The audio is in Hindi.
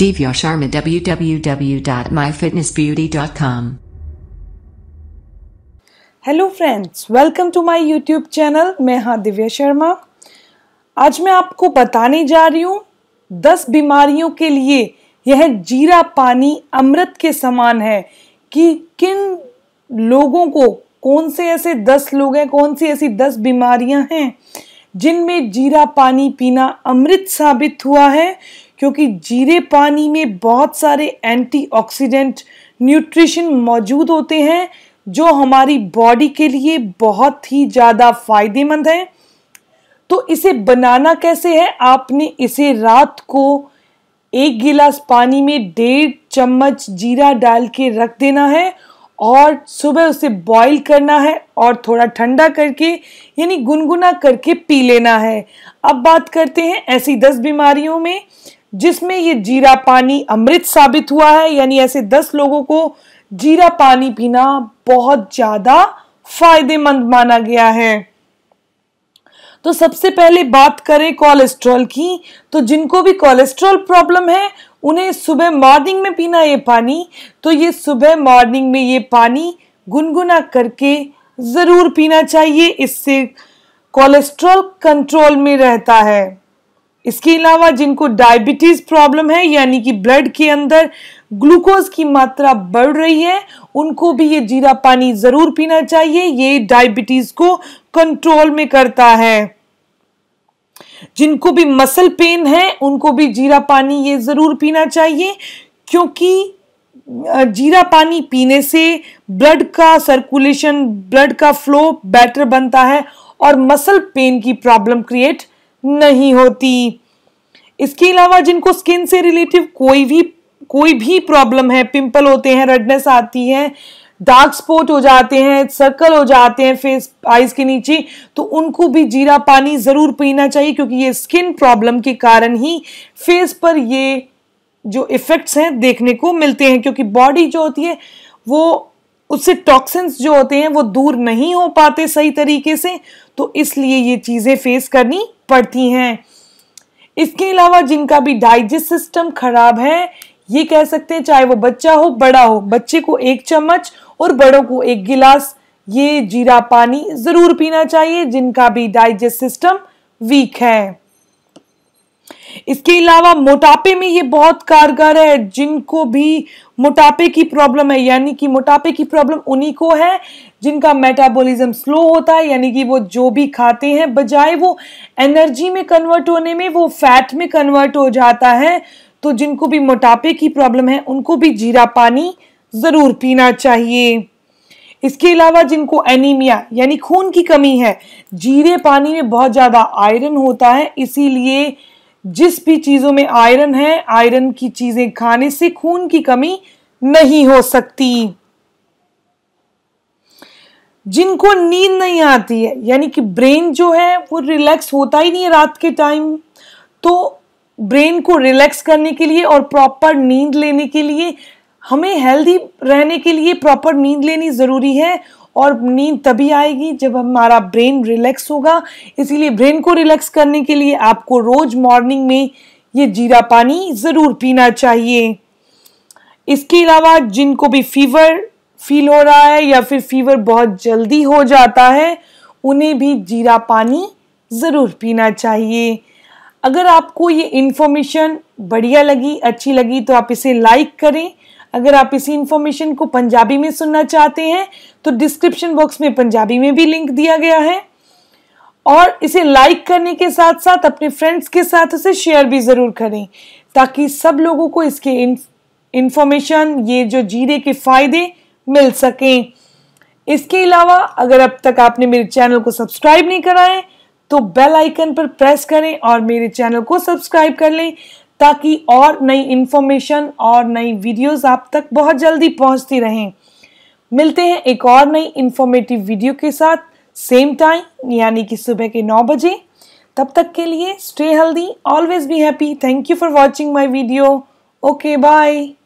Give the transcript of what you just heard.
Divya Sharma www.myfitnessbeauty.com hello friends welcome to my YouTube channel मैं हाँ दिव्या शर्मा आज मैं आपको बताने जा रही हूँ दस बीमारियों के लिए यह जीरा पानी अमृत के समान है कि किन लोगों को कौन से ऐसे दस लोग हैं कौन सी ऐसी दस बीमारियां हैं जिनमें जीरा पानी पीना अमृत साबित हुआ है क्योंकि जीरे पानी में बहुत सारे एंटीऑक्सीडेंट न्यूट्रिशन मौजूद होते हैं जो हमारी बॉडी के लिए बहुत ही ज़्यादा फायदेमंद है तो इसे बनाना कैसे है आपने इसे रात को एक गिलास पानी में डेढ़ चम्मच जीरा डाल के रख देना है और सुबह उसे बॉईल करना है और थोड़ा ठंडा करके यानी गुनगुना करके पी लेना है अब बात करते हैं ऐसी दस बीमारियों में जिसमें ये जीरा पानी अमृत साबित हुआ है यानी ऐसे दस लोगों को जीरा पानी पीना बहुत ज्यादा फायदेमंद माना गया है तो सबसे पहले बात करें कोलेस्ट्रॉल की तो जिनको भी कोलेस्ट्रॉल प्रॉब्लम है उन्हें सुबह मॉर्निंग में पीना ये पानी तो ये सुबह मॉर्निंग में ये पानी गुनगुना करके ज़रूर पीना चाहिए इससे कोलेस्ट्रॉल कंट्रोल में रहता है इसके अलावा जिनको डायबिटीज़ प्रॉब्लम है यानी कि ब्लड के अंदर ग्लूकोज की मात्रा बढ़ रही है उनको भी ये जीरा पानी ज़रूर पीना चाहिए ये डायबिटीज़ को कंट्रोल में करता है जिनको भी मसल पेन है उनको भी जीरा पानी ये ज़रूर पीना चाहिए क्योंकि जीरा पानी पीने से ब्लड का सर्कुलेशन ब्लड का फ्लो बेटर बनता है और मसल पेन की प्रॉब्लम क्रिएट नहीं होती इसके अलावा जिनको स्किन से रिलेटिव कोई भी कोई भी प्रॉब्लम है पिंपल होते हैं रेडनेस आती है डार्क स्पॉट हो जाते हैं सर्कल हो जाते हैं फेस आइज के नीचे तो उनको भी जीरा पानी ज़रूर पीना चाहिए क्योंकि ये स्किन प्रॉब्लम के कारण ही फेस पर ये जो इफ़ेक्ट्स हैं देखने को मिलते हैं क्योंकि बॉडी जो होती है वो उससे टॉक्सिन्स जो होते हैं वो दूर नहीं हो पाते सही तरीके से तो इसलिए ये चीज़ें फेस करनी पड़ती हैं इसके अलावा जिनका भी डाइजेस्ट सिस्टम खराब है ये कह सकते हैं चाहे वो बच्चा हो बड़ा हो बच्चे को एक चम्मच और बड़ों को एक गिलास ये जीरा पानी ज़रूर पीना चाहिए जिनका भी डाइजेस्ट सिस्टम वीक है इसके अलावा मोटापे में ये बहुत कारगर है जिनको भी मोटापे की प्रॉब्लम है यानी कि मोटापे की प्रॉब्लम उन्हीं को है जिनका मेटाबॉलिज्म स्लो होता है यानी कि वो जो भी खाते हैं बजाय वो एनर्जी में कन्वर्ट होने में वो फैट में कन्वर्ट हो जाता है तो जिनको भी मोटापे की प्रॉब्लम है उनको भी जीरा पानी ज़रूर पीना चाहिए इसके अलावा जिनको एनीमिया यानी खून की कमी है जीरे पानी में बहुत ज़्यादा आयरन होता है इसीलिए जिस भी चीज़ों में आयरन है आयरन की चीज़ें खाने से खून की कमी नहीं हो सकती जिनको नींद नहीं आती है यानी कि ब्रेन जो है वो रिलैक्स होता ही नहीं है रात के टाइम तो ब्रेन को रिलैक्स करने के लिए और प्रॉपर नींद लेने के लिए हमें हेल्दी रहने के लिए प्रॉपर नींद लेनी ज़रूरी है और नींद तभी आएगी जब हमारा ब्रेन रिलैक्स होगा इसीलिए ब्रेन को रिलैक्स करने के लिए आपको रोज मॉर्निंग में ये जीरा पानी ज़रूर पीना चाहिए इसके अलावा जिनको भी फीवर फील हो रहा है या फिर फीवर बहुत जल्दी हो जाता है उन्हें भी जीरा पानी ज़रूर पीना चाहिए अगर आपको ये इन्फॉर्मेशन बढ़िया लगी अच्छी लगी तो आप इसे लाइक करें अगर आप इसी इन्फॉर्मेशन को पंजाबी में सुनना चाहते हैं तो डिस्क्रिप्शन बॉक्स में पंजाबी में भी लिंक दिया गया है और इसे लाइक करने के साथ साथ अपने फ्रेंड्स के साथ उसे शेयर भी ज़रूर करें ताकि सब लोगों को इसके इन्फॉर्मेशन ये जो जीरे के फ़ायदे मिल सकें इसके अलावा अगर अब तक आपने मेरे चैनल को सब्सक्राइब नहीं कराए तो बेल आइकन पर प्रेस करें और मेरे चैनल को सब्सक्राइब कर लें ताकि और नई इन्फॉर्मेशन और नई वीडियोस आप तक बहुत जल्दी पहुंचती रहें मिलते हैं एक और नई इन्फॉर्मेटिव वीडियो के साथ सेम टाइम यानी कि सुबह के नौ बजे तब तक के लिए stay healthy always be happy thank you for watching my video okay bye